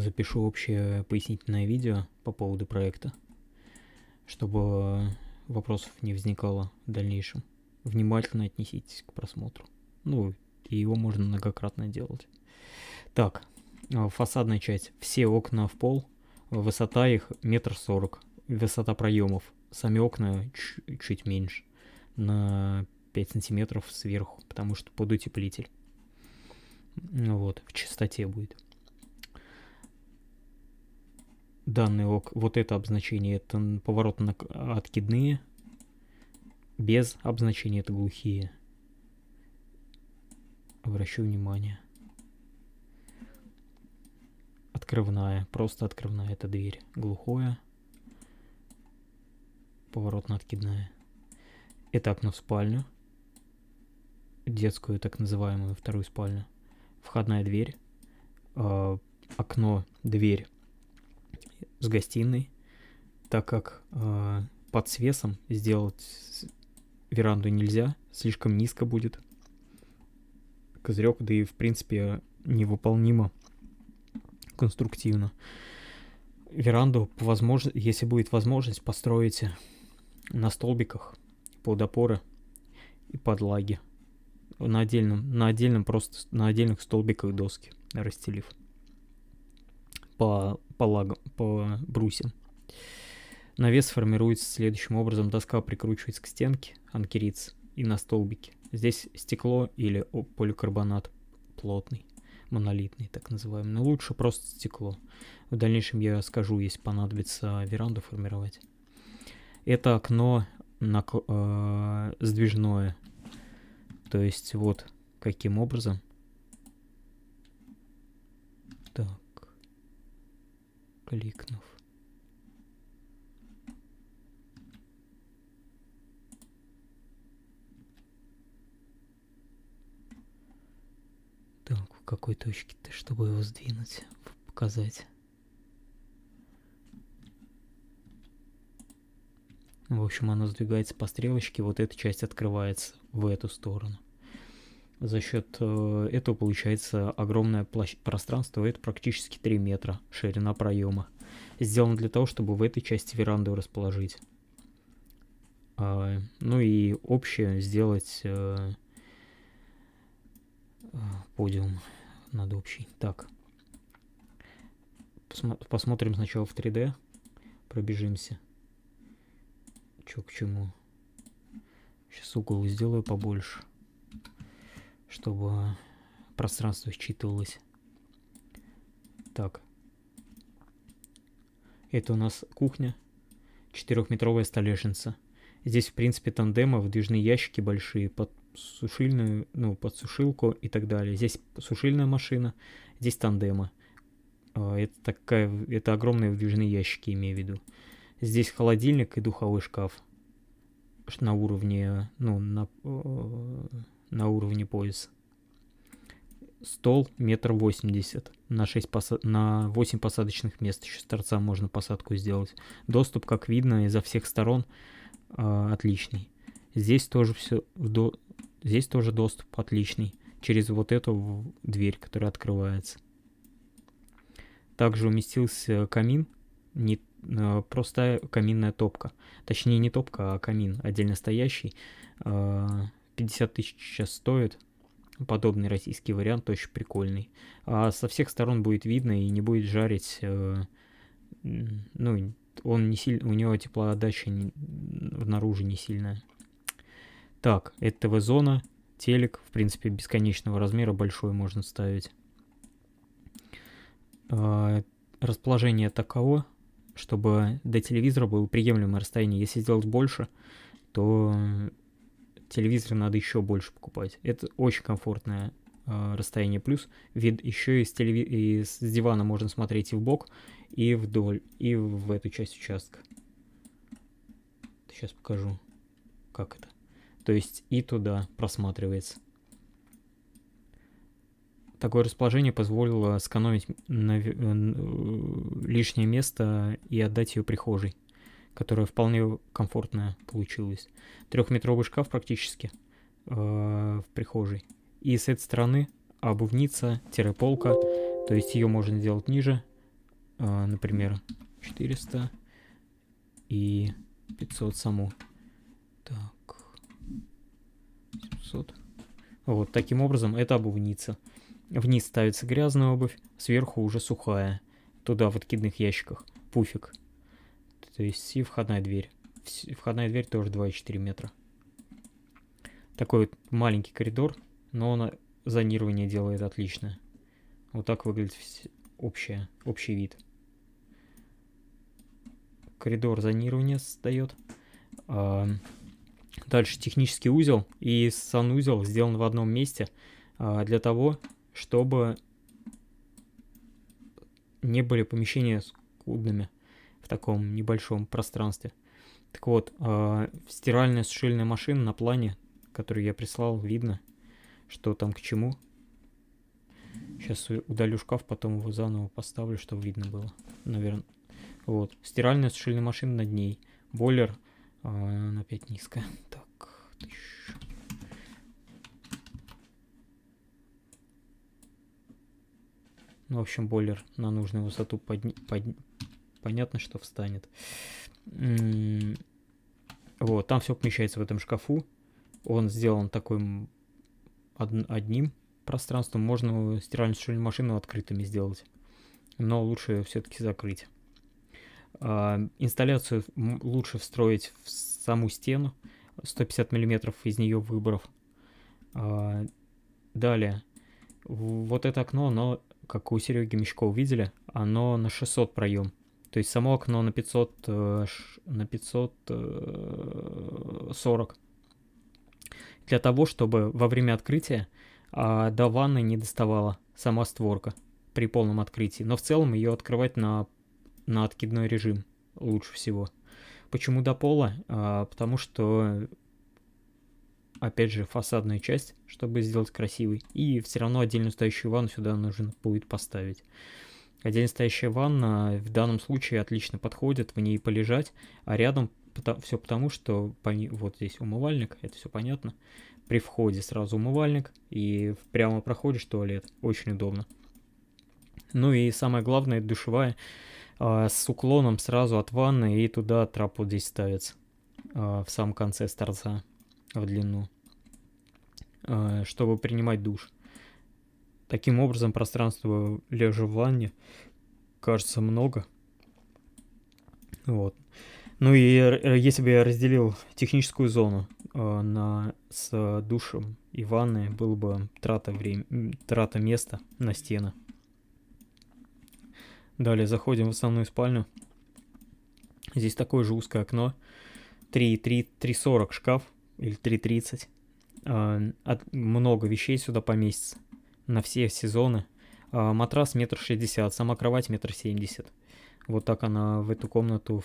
запишу общее пояснительное видео по поводу проекта, чтобы э, вопросов не возникало в дальнейшем. Внимательно отнеситесь к просмотру. Ну, и его можно многократно делать. Так, э, фасадная часть. Все окна в пол, высота их метр сорок. Высота проемов. Сами окна чуть меньше, на 5 сантиметров сверху, потому что под утеплитель. Вот, в чистоте будет данный ок, вот это обозначение, это поворот на а, откидные, без обозначения это глухие. Обращу внимание. Открывная, просто открывная это дверь, глухое, поворотно откидная. Это окно в спальню, детскую так называемую вторую спальню, входная дверь, э, окно, дверь с гостиной, так как э, под свесом сделать веранду нельзя, слишком низко будет. Козырек, да и в принципе невыполнимо конструктивно. Веранду, по возможно... если будет возможность, построите на столбиках под опоры и под лаги. На отдельном, на отдельном просто, на отдельных столбиках доски расстелив. По по, лагам, по брусьям. Навес формируется следующим образом. Доска прикручивается к стенке, анкериц и на столбике. Здесь стекло или поликарбонат плотный, монолитный так называемый. Но лучше просто стекло. В дальнейшем я скажу, если понадобится веранду формировать. Это окно на, э, сдвижное. То есть вот каким образом. Так кликнув. Так, в какой точке ты, чтобы его сдвинуть, показать. В общем, оно сдвигается по стрелочке, вот эта часть открывается в эту сторону. За счет э, этого получается огромное пространство, это практически 3 метра ширина проема. Сделано для того, чтобы в этой части веранду расположить. А, ну и общее сделать э, э, подиум надо общий. Так, посмотрим сначала в 3D, пробежимся. Чё к чему. Сейчас угол сделаю побольше чтобы пространство считывалось. Так. Это у нас кухня. Четырехметровая столешница. Здесь, в принципе, тандема, выдвижные ящики большие под сушильную, ну, под сушилку и так далее. Здесь сушильная машина, здесь тандема. Это такая, это огромные выдвижные ящики, имею в виду. Здесь холодильник и духовой шкаф на уровне, ну, на э, на уровне пояса. Стол метр восемьдесят на, 6 посад... на 8 посадочных мест. Еще с торца можно посадку сделать. Доступ, как видно, изо всех сторон э, отличный. Здесь тоже все... До... Здесь тоже доступ отличный. Через вот эту дверь, которая открывается. Также уместился камин. Не... А, простая каминная топка. Точнее, не топка, а камин отдельно стоящий. Э, 50 тысяч сейчас стоит. Подобный российский вариант очень прикольный. А со всех сторон будет видно и не будет жарить. Э, ну, он не сильно, у него теплоотдача не, внаружи не сильная. Так, это ТВ-зона, телек, в принципе, бесконечного размера, большой можно ставить. Э, расположение такого, чтобы до телевизора было приемлемое расстояние. Если сделать больше, то телевизор надо еще больше покупать. Это очень комфортное э, расстояние плюс. Вид еще из с, телеви... и с дивана можно смотреть и в бок, и вдоль, и в эту часть участка. Сейчас покажу, как это. То есть и туда просматривается. Такое расположение позволило сэкономить нав... Э, э, лишнее место и отдать ее прихожей которая вполне комфортная получилась. Трехметровый шкаф практически э, в прихожей. И с этой стороны обувница-полка, то есть ее можно сделать ниже, э, например, 400 и 500 саму. Так, 700. Вот, таким образом это обувница. Вниз ставится грязная обувь, сверху уже сухая. Туда в откидных ящиках. Пуфик. То есть и входная дверь. Входная дверь тоже 2,4 метра. Такой вот маленький коридор, но он э, зонирование делает отлично. Вот так выглядит общая, общий вид. Коридор зонирования создает. А, дальше технический узел и санузел сделан в одном месте а, для того, чтобы не были помещения скудными таком небольшом пространстве. Так вот, э, стиральная сушильная машина на плане, который я прислал, видно, что там к чему. Сейчас удалю шкаф, потом его заново поставлю, чтобы видно было, наверное. Вот, стиральная сушильная машина над ней. Бойлер э, опять низко. Так, тысяч. Ну, в общем, бойлер на нужную высоту подни. под понятно, что встанет. Вот, там все помещается в этом шкафу. Он сделан такой одним пространством. Можно стиральную машину открытыми сделать. Но лучше все-таки закрыть. А, инсталляцию лучше встроить в саму стену. 150 миллиметров из нее выборов. А, далее. Вот это окно, оно, как у Сереги Мешкова видели, оно на 600 проем. То есть само окно на 500, э, на 540. Э, Для того, чтобы во время открытия а, до ванны не доставала сама створка при полном открытии. Но в целом ее открывать на, на откидной режим лучше всего. Почему до пола? А, потому что, опять же, фасадная часть, чтобы сделать красивый. И все равно отдельную стоящую ванну сюда нужно будет поставить. Отдельно настоящая ванна в данном случае отлично подходит, в ней полежать, а рядом все потому, что вот здесь умывальник, это все понятно. При входе сразу умывальник и прямо проходишь туалет, очень удобно. Ну и самое главное, душевая а, с уклоном сразу от ванны и туда трап вот здесь ставится а, в самом конце с торца в длину, а, чтобы принимать душ. Таким образом, пространство лежа в ванне кажется много. Вот. Ну и э, если бы я разделил техническую зону э, на, с душем и ванной, было бы трата, времени, трата места на стены. Далее заходим в основную спальню. Здесь такое же узкое окно. 3,40 шкаф или 3,30. Э, много вещей сюда поместится на все сезоны. А матрас метр шестьдесят, сама кровать метр семьдесят. Вот так она в эту комнату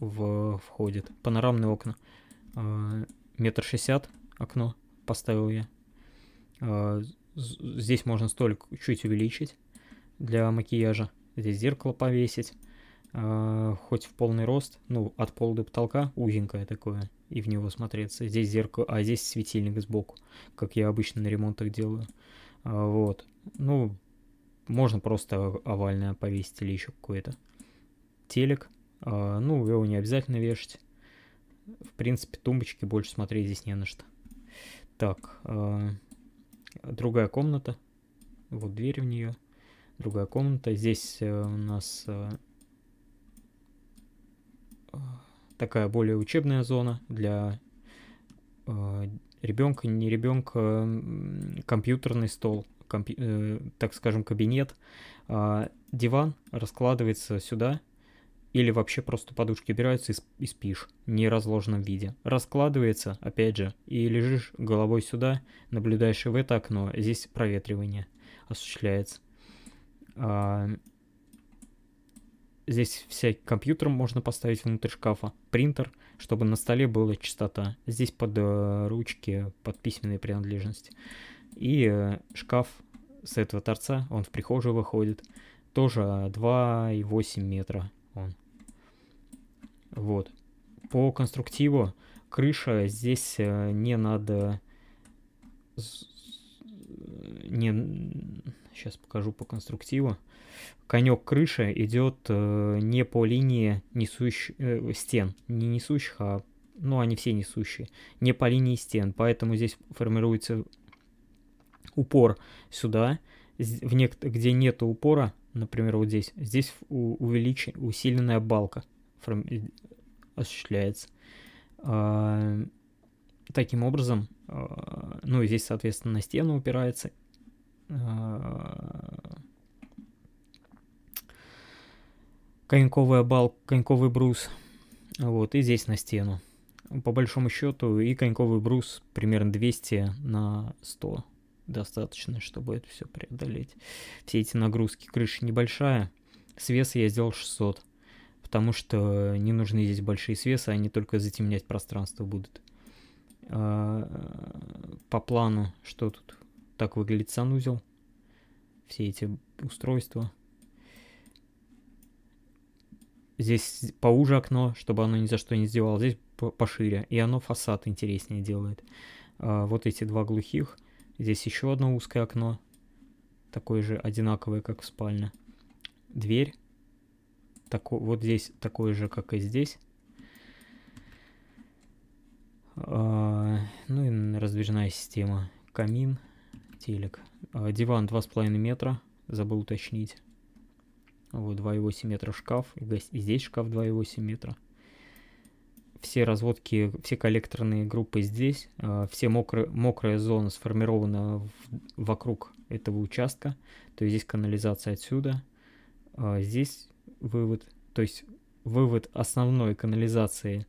в, в, входит. Панорамные окна. А, метр шестьдесят окно поставил я. А, здесь можно столик чуть увеличить для макияжа. Здесь зеркало повесить. А, хоть в полный рост, ну, от пола до потолка, узенькое такое, и в него смотреться. Здесь зеркало, а здесь светильник сбоку, как я обычно на ремонтах делаю. А, вот. Ну, можно просто овальное повесить или еще какое то телек. А, ну, его не обязательно вешать. В принципе, тумбочки больше смотреть здесь не на что. Так, а, другая комната. Вот дверь в нее. Другая комната. Здесь э, у нас э, такая более учебная зона для э, ребенка, не ребенка, компьютерный стол, компь... э, так скажем, кабинет, э, диван раскладывается сюда, или вообще просто подушки убираются и, и спишь в неразложенном виде. Раскладывается, опять же, и лежишь головой сюда, наблюдаешь и в это окно, здесь проветривание осуществляется. Э, Здесь всякий компьютер можно поставить внутрь шкафа, принтер, чтобы на столе была чистота. Здесь под э, ручки, под письменные принадлежности. И э, шкаф с этого торца, он в прихожую выходит. Тоже 2,8 э, метра он. Вот. По конструктиву крыша здесь э, не надо... Не Сейчас покажу по конструктиву. Конек крыши идет э, не по линии несущих э, стен, не несущих, а ну они все несущие, не по линии стен, поэтому здесь формируется упор сюда, в нек- где нет упора, например, вот здесь, здесь увелич... усиленная балка форми... Э, осуществляется. А, таким образом, а, ну и здесь, соответственно, на стену упирается, Э, коньковый обал, коньковый брус, вот, и здесь на стену. По большому счету и коньковый брус примерно 200 на 100 достаточно, чтобы это все преодолеть. Все эти нагрузки. Крыша небольшая, свес я сделал 600, потому что не нужны здесь большие свесы, они только затемнять пространство будут. Э, по плану, что тут так выглядит санузел. Все эти устройства. Здесь поуже окно, чтобы оно ни за что не сделало. Здесь пошире. И оно фасад интереснее делает. А, вот эти два глухих. Здесь еще одно узкое окно. Такое же одинаковое, как в спальне. Дверь. Тако, вот здесь такое же, как и здесь. А, ну и раздвижная система. Камин телек. А, диван 2,5 метра, забыл уточнить. Вот 2,8 метра шкаф, и здесь шкаф 2,8 метра. Все разводки, все коллекторные группы здесь, а, все мокрые, мокрая зона сформирована в, вокруг этого участка, то есть здесь канализация отсюда, а, здесь вывод, то есть вывод основной канализации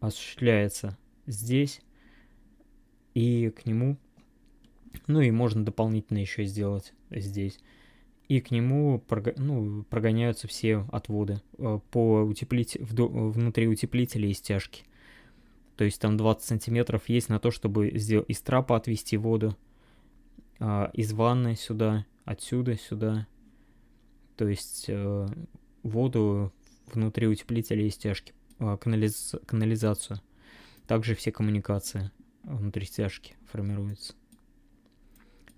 осуществляется здесь, и к нему ну и можно дополнительно еще сделать здесь. И к нему прог... ну, прогоняются все отводы э, по утеплить... Вдо... внутри утеплителя и стяжки. То есть там 20 сантиметров есть на то, чтобы сдел... из трапа отвести воду, а, из ванны сюда, отсюда сюда. То есть э, воду внутри утеплителя и стяжки, а, канализ... канализацию. Также все коммуникации внутри стяжки формируются.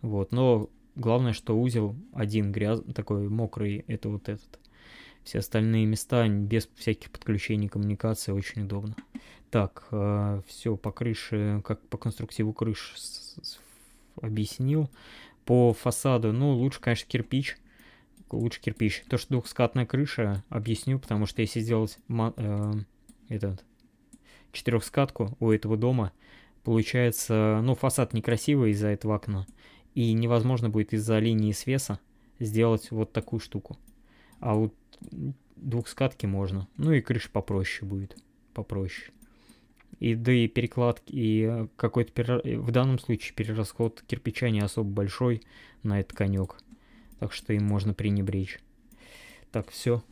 Вот, но главное, что узел один грязный такой мокрый, это вот этот. Все остальные места без всяких подключений коммуникации очень удобно. Так, э, все по крыше, как по конструктиву крыш объяснил. По фасаду, ну, лучше, конечно, кирпич. Лучше кирпич. То, что двухскатная крыша, объясню, потому что если сделать э, этот четырехскатку у этого дома, получается, ну, фасад некрасивый из-за этого окна. И невозможно будет из-за линии свеса сделать вот такую штуку. А вот двухскатки можно. Ну и крыша попроще будет. Попроще. И да и перекладки, и э, какой-то перер... Э, в данном случае перерасход кирпича не особо большой на этот конек. Так что им можно пренебречь. Так, все.